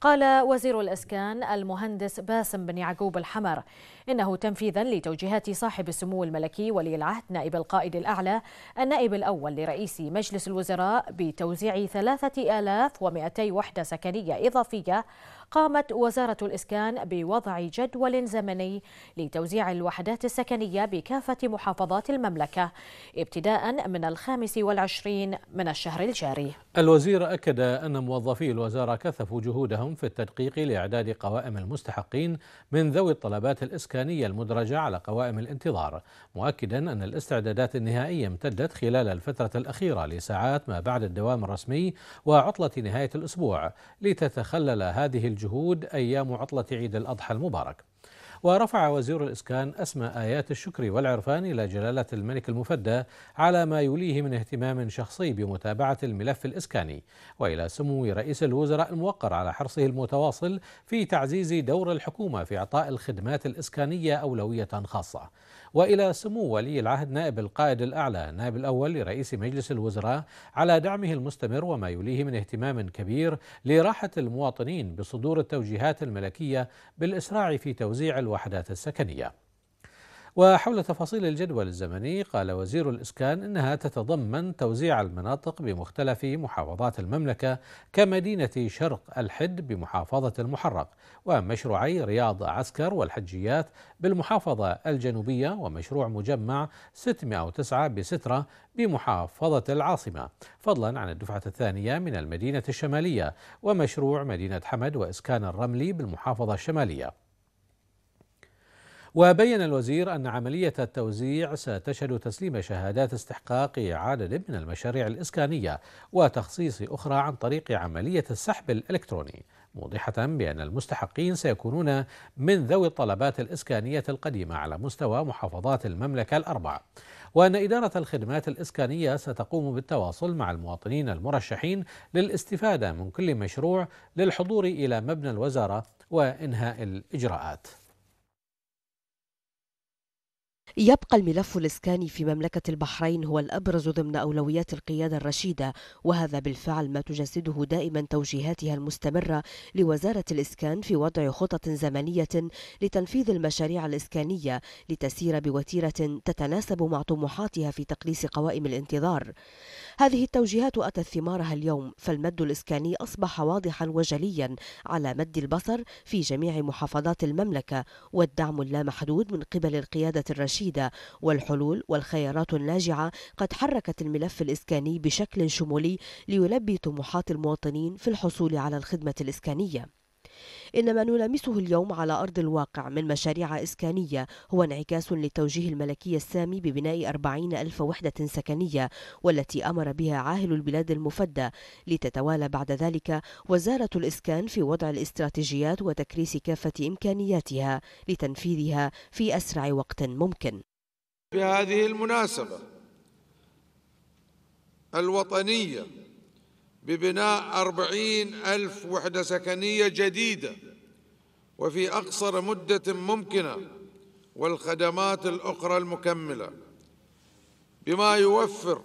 قال وزير الإسكان المهندس باسم بن يعقوب الحمر إنه تنفيذا لتوجيهات صاحب السمو الملكي ولي العهد نائب القائد الأعلى النائب الأول لرئيس مجلس الوزراء بتوزيع 3200 وحدة سكنية إضافية قامت وزارة الإسكان بوضع جدول زمني لتوزيع الوحدات السكنية بكافة محافظات المملكة ابتداء من الخامس والعشرين من الشهر الجاري الوزير أكد أن موظفي الوزارة كثفوا جهودهم في التدقيق لإعداد قوائم المستحقين من ذوي الطلبات الإسكانية المدرجة على قوائم الانتظار مؤكدا أن الاستعدادات النهائية امتدت خلال الفترة الأخيرة لساعات ما بعد الدوام الرسمي وعطلة نهاية الأسبوع لتتخلل هذه الجهود أيام عطلة عيد الأضحى المبارك ورفع وزير الإسكان أسمى آيات الشكر والعرفان إلى جلالة الملك المفدى على ما يليه من اهتمام شخصي بمتابعة الملف الإسكاني وإلى سمو رئيس الوزراء الموقر على حرصه المتواصل في تعزيز دور الحكومة في إعطاء الخدمات الإسكانية أولوية خاصة وإلى سمو ولي العهد نائب القائد الأعلى النائب الأول لرئيس مجلس الوزراء على دعمه المستمر وما يوليه من اهتمام كبير لراحة المواطنين بصدور التوجيهات الملكية بالإسراع في توزيع الوحدات السكنية وحول تفاصيل الجدول الزمني قال وزير الإسكان إنها تتضمن توزيع المناطق بمختلف محافظات المملكة كمدينة شرق الحد بمحافظة المحرق ومشروعي رياض عسكر والحجيات بالمحافظة الجنوبية ومشروع مجمع 609 بسترة بمحافظة العاصمة فضلا عن الدفعة الثانية من المدينة الشمالية ومشروع مدينة حمد وإسكان الرملي بالمحافظة الشمالية وبين الوزير أن عملية التوزيع ستشهد تسليم شهادات استحقاق عدد من المشاريع الإسكانية وتخصيص أخرى عن طريق عملية السحب الإلكتروني موضحة بأن المستحقين سيكونون من ذوي الطلبات الإسكانية القديمة على مستوى محافظات المملكة الأربع وأن إدارة الخدمات الإسكانية ستقوم بالتواصل مع المواطنين المرشحين للاستفادة من كل مشروع للحضور إلى مبنى الوزارة وإنهاء الإجراءات يبقى الملف الإسكاني في مملكة البحرين هو الأبرز ضمن أولويات القيادة الرشيدة وهذا بالفعل ما تجسده دائما توجيهاتها المستمرة لوزارة الإسكان في وضع خطط زمنية لتنفيذ المشاريع الإسكانية لتسير بوتيرة تتناسب مع طموحاتها في تقليص قوائم الانتظار هذه التوجيهات أتت ثمارها اليوم فالمد الإسكاني أصبح واضحا وجليا على مد البصر في جميع محافظات المملكة والدعم اللامحدود من قبل القيادة الرشيدة والحلول والخيارات الناجعة قد حركت الملف الإسكاني بشكل شمولي ليلبي طموحات المواطنين في الحصول على الخدمة الإسكانية إن ما نلامسه اليوم على أرض الواقع من مشاريع إسكانية هو انعكاس للتوجيه الملكي السامي ببناء 40 ألف وحدة سكنية والتي أمر بها عاهل البلاد المفدى لتتوالى بعد ذلك وزارة الإسكان في وضع الاستراتيجيات وتكريس كافة إمكانياتها لتنفيذها في أسرع وقت ممكن بهذه المناسبة الوطنية ببناء أربعين ألف وحدة سكنية جديدة وفي أقصر مدة ممكنة والخدمات الأخرى المكملة بما يوفر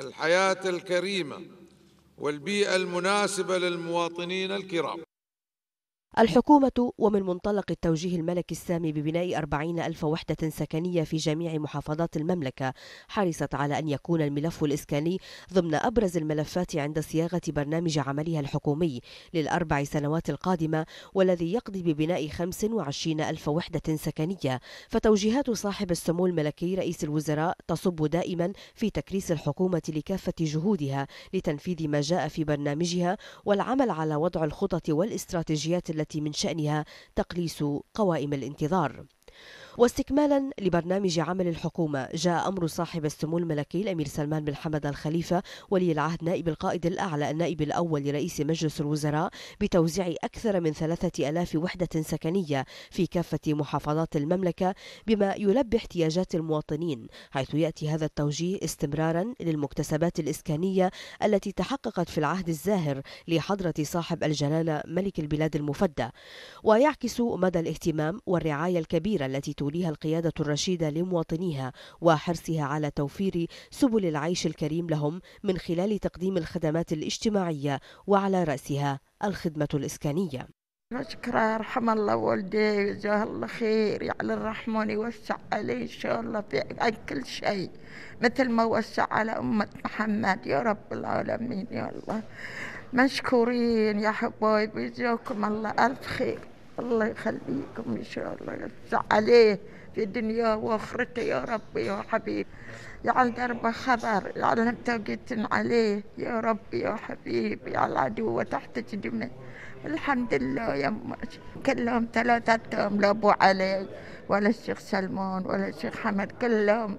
الحياة الكريمة والبيئة المناسبة للمواطنين الكرام الحكومة ومن منطلق التوجيه الملكي السامي ببناء أربعين ألف وحدة سكنية في جميع محافظات المملكة حرصت على أن يكون الملف الإسكاني ضمن أبرز الملفات عند صياغة برنامج عملها الحكومي للأربع سنوات القادمة والذي يقضي ببناء 25 ألف وحدة سكنية فتوجيهات صاحب السمو الملكي رئيس الوزراء تصب دائما في تكريس الحكومة لكافة جهودها لتنفيذ ما جاء في برنامجها والعمل على وضع الخطط والاستراتيجيات التي التي من شأنها تقليص قوائم الانتظار واستكمالا لبرنامج عمل الحكومة جاء أمر صاحب السمو الملكي الأمير سلمان بن حمد الخليفة ولي العهد نائب القائد الأعلى النائب الأول لرئيس مجلس الوزراء بتوزيع أكثر من ثلاثة ألاف وحدة سكنية في كافة محافظات المملكة بما يلبي احتياجات المواطنين حيث يأتي هذا التوجيه استمرارا للمكتسبات الإسكانية التي تحققت في العهد الزاهر لحضرة صاحب الجلالة ملك البلاد المفدى ويعكس مدى الاهتمام والرعاية الكبيرة التي توليها القيادة الرشيدة لمواطنيها وحرصها على توفير سبل العيش الكريم لهم من خلال تقديم الخدمات الاجتماعية وعلى رأسها الخدمة الإسكانية نشكره رحم الله والدي جزاه الله خير يعني الرحمن يوسع عليه إن شاء الله في كل شيء مثل ما وسع على أمة محمد يا رب العالمين يا الله مشكورين يا حبايبي جزاكم الله ألف خير الله يخليكم ان شاء الله يوسع عليه في دنياه واخرته يا ربي يا حبيبي يعني درب خبر يعني انت قلت عليه يا ربي يا حبيبي يا العدو وتحت جدمه الحمد لله يا كلهم ثلاثتهم لا ابو علي ولا الشيخ سلمان ولا الشيخ حمد كلهم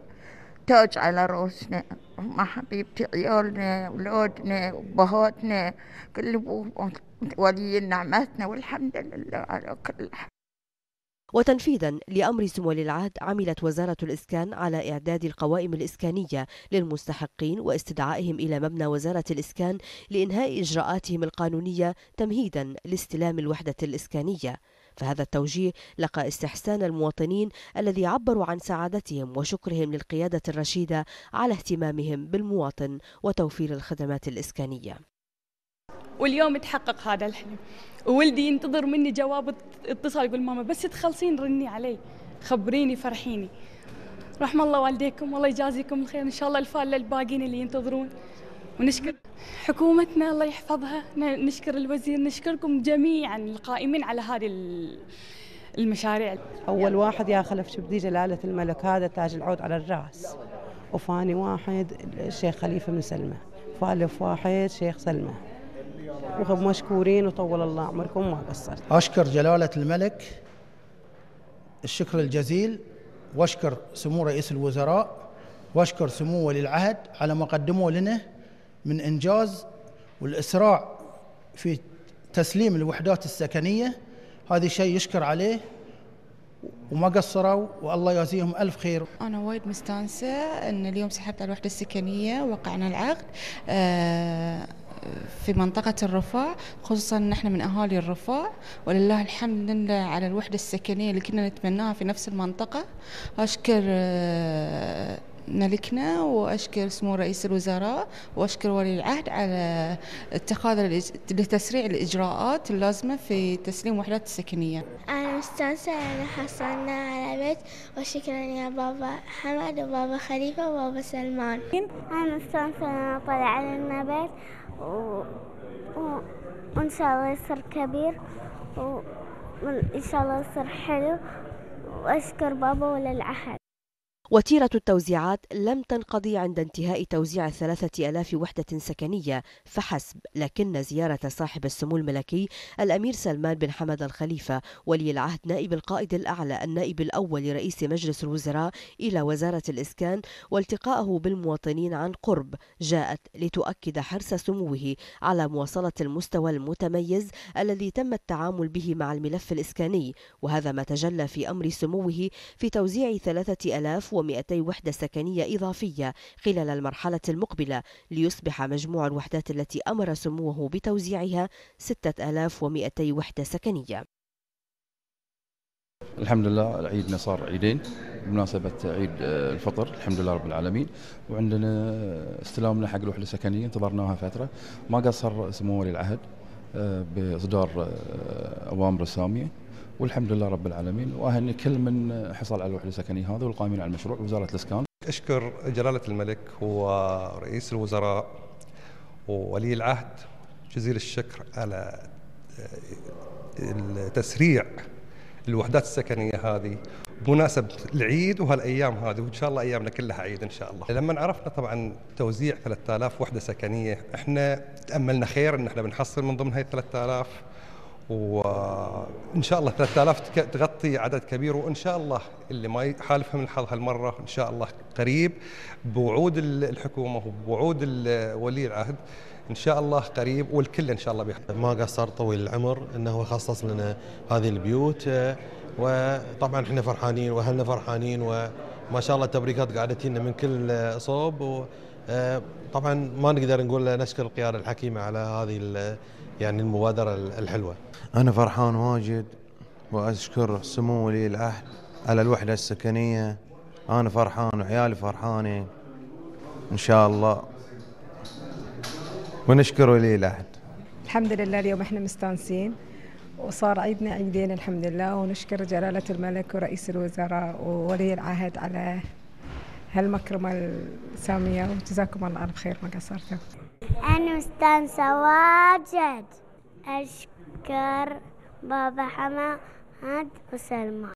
تاج على روسنا هم حبيبتي عيالنا ولادنا وبهاتنا كل ولي نعمتنا والحمد لله على كل حال وتنفيذا لأمر سمو العهد عملت وزارة الإسكان على إعداد القوائم الإسكانية للمستحقين واستدعائهم إلى مبنى وزارة الإسكان لإنهاء إجراءاتهم القانونية تمهيدا لاستلام الوحدة الإسكانية فهذا التوجيه لقى استحسان المواطنين الذي عبروا عن سعادتهم وشكرهم للقيادة الرشيدة على اهتمامهم بالمواطن وتوفير الخدمات الإسكانية واليوم تحقق هذا الحلم وولدي ينتظر مني جواب اتصال يقول ماما بس تخلصين رني علي خبريني فرحيني رحم الله والديكم والله يجازيكم الخير ان شاء الله الفال للباقين اللي ينتظرون ونشكر حكومتنا الله يحفظها نشكر الوزير نشكركم جميعا القائمين على هذه المشاريع أول واحد يا خلف شبدي جلالة الملك هذا تاج العود على الرأس وفاني واحد الشيخ خليفة بن سلمة فالف واحد شيخ سلمة وهم مشكورين وطول الله عمركم ما قصرت أشكر جلالة الملك الشكر الجزيل واشكر سمو رئيس الوزراء واشكر سمو ولي العهد على ما قدموه لنا من إنجاز والإسراع في تسليم الوحدات السكنية هذا شيء يشكر عليه وما قصروا والله يجازيهم الف خير. انا وايد مستانسه ان اليوم سحبت على الوحده السكنيه وقعنا العقد آه، في منطقة الرفاع خصوصا نحن من أهالي الرفاع ولله الحمد لله على الوحدة السكنية اللي كنا نتمناها في نفس المنطقة أشكر آه، ملكنا وأشكر سمو رئيس الوزراء وأشكر ولي العهد على اتخاذ لتسريع الإجراءات اللازمة في تسليم وحدات السكنية أنا مستانسة أن حصلنا على بيت وشكرا يا بابا حمد وبابا خليفة وبابا سلمان أنا مستانسة أن طلع لنا بيت و... وإن شاء الله يصير كبير وإن شاء الله يصير حلو وأشكر بابا وللعهد وتيرة التوزيعات لم تنقضي عند انتهاء توزيع ثلاثة ألاف وحدة سكنية فحسب لكن زيارة صاحب السمو الملكي الأمير سلمان بن حمد الخليفة ولي العهد نائب القائد الأعلى النائب الأول لرئيس مجلس الوزراء إلى وزارة الإسكان والتقائه بالمواطنين عن قرب جاءت لتؤكد حرص سموه على مواصلة المستوى المتميز الذي تم التعامل به مع الملف الإسكاني وهذا ما تجلى في أمر سموه في توزيع ثلاثة ألاف و200 وحدة سكنية إضافية خلال المرحلة المقبلة ليصبح مجموع الوحدات التي أمر سموه بتوزيعها 6200 وحدة سكنية الحمد لله عيدنا صار عيدين بمناسبة عيد آه، الفطر الحمد لله رب العالمين وعندنا استلامنا حق الوحدة السكنية انتظرناها فترة ما قصر سمو ولي العهد آه، باصدار آه، أوامر سامية والحمد لله رب العالمين واهني كل من حصل على الوحده السكنيه هذا والقائمين على المشروع وزاره الاسكان. اشكر جلاله الملك ورئيس الوزراء وولي العهد جزيل الشكر على التسريع الوحدات السكنيه هذه بمناسبة العيد وهالايام هذه وان شاء الله ايامنا كلها عيد ان شاء الله. لما عرفنا طبعا توزيع 3000 وحده سكنيه احنا تاملنا خير ان احنا بنحصل من ضمن هاي 3000 وان شاء الله 3000 تغطي عدد كبير وان شاء الله اللي ما يحالفهم الحظ هالمره ان شاء الله قريب بوعود الحكومه وبوعود ولي العهد ان شاء الله قريب والكل ان شاء الله بيحضر. ما قصر طويل العمر انه هو خصص لنا هذه البيوت وطبعا احنا فرحانين واهلنا فرحانين وما شاء الله التبريكات قاعده تجينا من كل صوب وطبعا ما نقدر نقول نشكر القياده الحكيمه على هذه يعني المبادرة الحلوة أنا فرحان واجد وأشكر سمو ولي العهد على الوحدة السكنية أنا فرحان وعيالي فرحانة إن شاء الله ونشكر ولي العهد الحمد لله اليوم احنا مستانسين وصار عيدنا عيدين الحمد لله ونشكر جلالة الملك ورئيس الوزراء وولي العهد على هالمكرمة السامية وجزاكم الله ألف خير ما قصرتم أنا مستانسة واجد أشكر بابا حماد وسلمى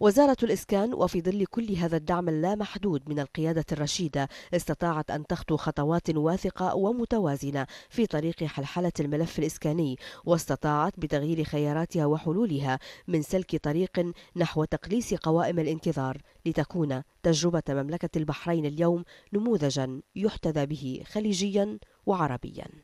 وزارة الإسكان وفي ظل كل هذا الدعم اللامحدود من القيادة الرشيدة استطاعت أن تخطو خطوات واثقة ومتوازنة في طريق حلحلة الملف الإسكاني واستطاعت بتغيير خياراتها وحلولها من سلك طريق نحو تقليص قوائم الانتظار لتكون تجربة مملكة البحرين اليوم نموذجا يحتذى به خليجيا وعربيا